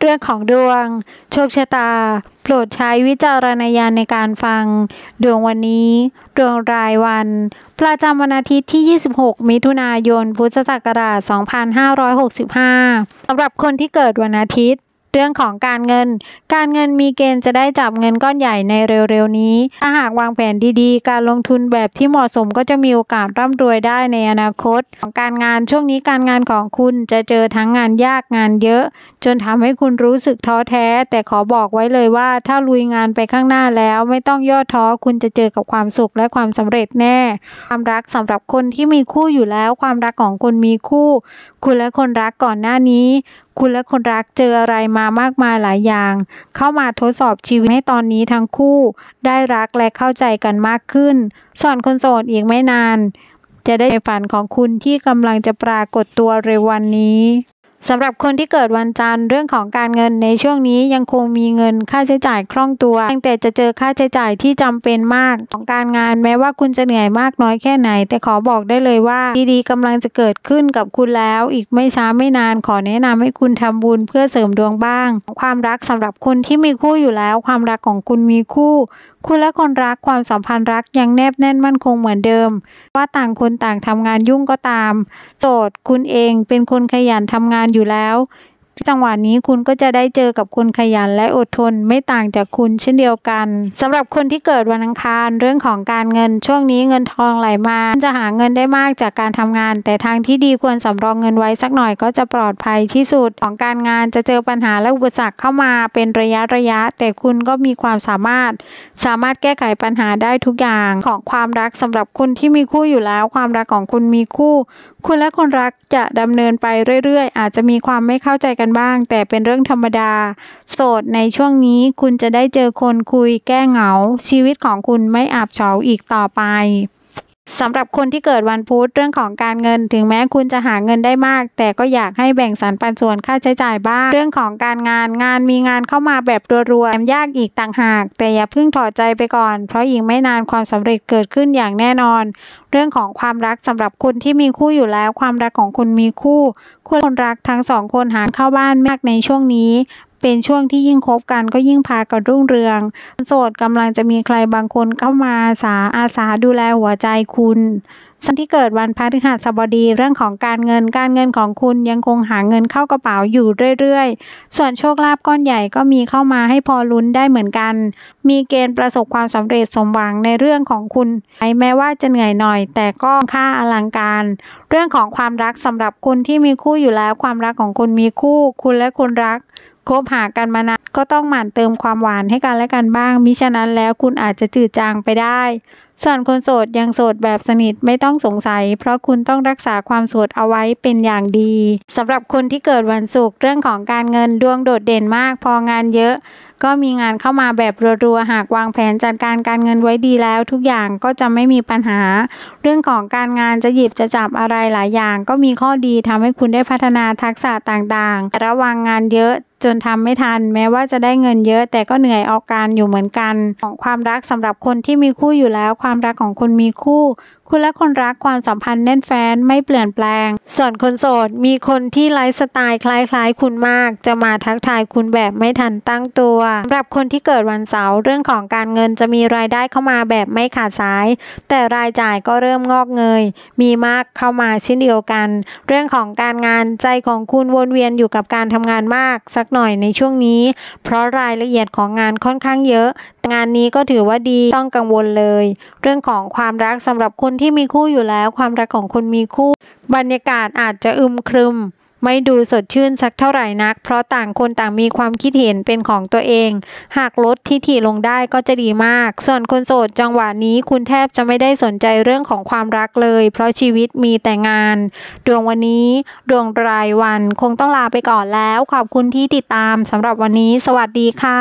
เรื่องของดวง โชคชะตา โปรดใช้วิจารณญาณในการฟัง ดวงวันนี้ ดวงรายวัน ประจำวันอาทิตย์ที่ 26 มิถุนายนพุทธศักราช 2565สำหรับคนที่เกิดวันอาทิตย์เรื่องของการเงิน การเงินมีเกณฑ์จะได้จับเงินก้อนใหญ่ในเร็วๆ นี้ถ้าหากวางแผนดีๆ การลงทุนแบบที่เหมาะสมก็จะมีโอกาสร่ำรวยได้ในอนาคต ของการงานช่วงนี้การงานของคุณจะเจอทั้งงานยากงานเยอะ จนทำให้คุณรู้สึกท้อแท้ แต่ขอบอกไว้เลยว่า ถ้าลุยงานไปข้างหน้าแล้วไม่ต้องย่อท้อคุณจะเจอกับความสุขและความสำเร็จแน่ ความรักสำหรับคนที่มีคู่อยู่แล้ว ความรักของคนมีคู่ คุณและคนรักก่อนหน้านี้คุณและคนรักเจออะไรมามากมายหลายอย่าง เข้ามาทดสอบชีวิตให้ตอนนี้ทั้งคู่ ได้รักและเข้าใจกันมากขึ้น ส่วนคนโสดอีกไม่นาน จะได้ในฝันของคุณที่กำลังจะปรากฏตัวเร็ววันนี้สำหรับคนที่เกิดวันจันทร์เรื่องของการเงินในช่วงนี้ยังคงมีเงินค่าใช้จ่ายคล่องตัวแต่จะเจอค่าใช้จ่ายที่จำเป็นมากของการงานแม้ว่าคุณจะเหนื่อยมากน้อยแค่ไหน แต่ขอบอกได้เลยว่า ดีๆกำลังจะเกิดขึ้นกับคุณแล้ว อีกไม่ช้าไม่นานขอแนะนำให้คุณทำบุญเพื่อเสริมดวงบ้าง ความรักสำหรับคนที่มีคู่อยู่แล้ว ความรักของคุณมีคู่ คุณและคนรักความสัมพันธ์รัก ยังแนบแน่นมั่นคงเหมือนเดิม ว่าต่างคนต่างทำงานยุ่งก็ตามโจทย์คุณเองเป็นคนขยันทำงานอยู่แล้วจังหวะนี้คุณก็จะได้เจอกับคนขยันและอดทนไม่ต่างจากคุณเช่นเดียวกัน สำหรับคนที่เกิดวันอังคารเรื่องของการเงินช่วงนี้เงินทองไหลมาจะหาเงินได้มากจากการทำงาน แต่ทางที่ดีควรสำรองเงินไว้สักหน่อยก็จะปลอดภัยที่สุดของการงานจะเจอปัญหาและอุปสรรคเข้ามาเป็นระยะระยะ แต่คุณก็มีความสามารถ สามารถแก้ไขปัญหาได้ทุกอย่างของความรักสำหรับคุณที่มีคู่อยู่แล้ว ความรักของคุณมีคู่ คุณและคนรักจะดำเนินไปเรื่อยๆ อาจจะมีความไม่เข้าใจกันันบ้างแต่เป็นเรื่องธรรมดา โสดในช่วงนี้คุณจะได้เจอคนคุยแก้เหงา ชีวิตของคุณไม่อับเฉาอีกต่อไปสำหรับคนที่เกิดวันพุธ เรื่องของการเงินถึงแม้คุณจะหาเงินได้มาก แต่ก็อยากให้แบ่งสรรปันส่วนค่าใช้จ่ายบ้าง เรื่องของการงานงานมีงานเข้ามาแบบรัวๆแถมยากอีกต่างหาก แต่อย่าเพิ่งถอดใจไปก่อน เพราะอีกไม่นานความสำเร็จเกิดขึ้นอย่างแน่นอน เรื่องของความรักสำหรับคนที่มีคู่อยู่แล้ว ความรักของคุณมีคู่คนรักทั้งสองคนหาเข้าบ้านมากในช่วงนี้เป็นช่วงที่ยิ่งคบกันก็ยิ่งพากันรุ่งเรือง โสดกำลังจะมีใครบางคนเข้ามาสาอาสาดูแลหัวใจคุณสันที่เกิดวันพฤหัสบดีเรื่องของการเงินการเงินของคุณยังคงหาเงินเข้ากระเป๋าอยู่เรื่อยๆ ส่วนโชคลาภก้อนใหญ่ก็มีเข้ามาให้พอลุ้นได้เหมือนกัน มีเกณฑ์ประสบความสำเร็จสมหวังในเรื่องของคุณ แม้ว่าจะเหนื่อยหน่อย แต่ก็ค่าอลังการ เรื่องของความรักสำหรับคนที่มีคู่อยู่แล้วความรักของคุณมีคู่ คุณและคนรักคบหากันมานานก็ต้องหมั่นเติมความหวานให้กันและกันบ้าง มิฉะนั้นแล้วคุณอาจจะจืดจางไปได้ ส่วนคนโสดยังโสดแบบสนิทไม่ต้องสงสัย เพราะคุณต้องรักษาความโสดเอาไว้เป็นอย่างดีสำหรับคนที่เกิดวันศุกร์เรื่องของการเงินดวงโดดเด่นมาก พองานเยอะ ก็มีงานเข้ามาแบบรัวๆหากวางแผนจัดการการเงินไว้ดีแล้วทุกอย่างก็จะไม่มีปัญหา เรื่องของการงานจะหยิบจะจับอะไรหลายอย่าง ก็มีข้อดีทำให้คุณได้พัฒนาทักษะต่างๆ ระวังงานเยอะจนทำไม่ทันแม้ว่าจะได้เงินเยอะแต่ก็เหนื่อยออกการอยู่เหมือนกัน ของความรักสำหรับคนที่มีคู่อยู่แล้ว ความรักของคนมีคู่คุณและคนรักความสัมพันธ์แน่นแฟ้นไม่เปลี่ยนแปลง ส่วนคนโสด มีคนที่ไลฟ์สไตล์คล้ายๆ คุณมากจะมาทักทายคุณแบบไม่ทันตั้งตัวสำหรับคนที่เกิดวันเสาร์เรื่องของการเงินจะมีรายได้เข้ามาแบบไม่ขาดสาย แต่รายจ่ายก็เริ่มงอกเงย มีมากเข้ามาเช่นเดียวกัน เรื่องของการงานใจของคุณวนเวียนอยู่กับการทำงานมากสักหน่อยในช่วงนี้ เพราะรายละเอียดของงานค่อนข้างเยอะงานนี้ก็ถือว่าดี ต้องกังวลเลย เรื่องของความรักสำหรับคนที่มีคู่อยู่แล้ว ความรักของคนมีคู่ บรรยากาศอาจจะอึมครึม ไม่ดูสดชื่นสักเท่าไหร่นัก เพราะต่างคนต่างมีความคิดเห็นเป็นของตัวเอง หากลดทิฐิลงได้ก็จะดีมาก ส่วนคนโสดจังหวะนี้คุณแทบจะไม่ได้สนใจเรื่องของความรักเลย เพราะชีวิตมีแต่งาน ดวงวันนี้ ดวงรายวัน คงต้องลาไปก่อนแล้ว ขอบคุณที่ติดตามสำหรับวันนี้ สวัสดีค่ะ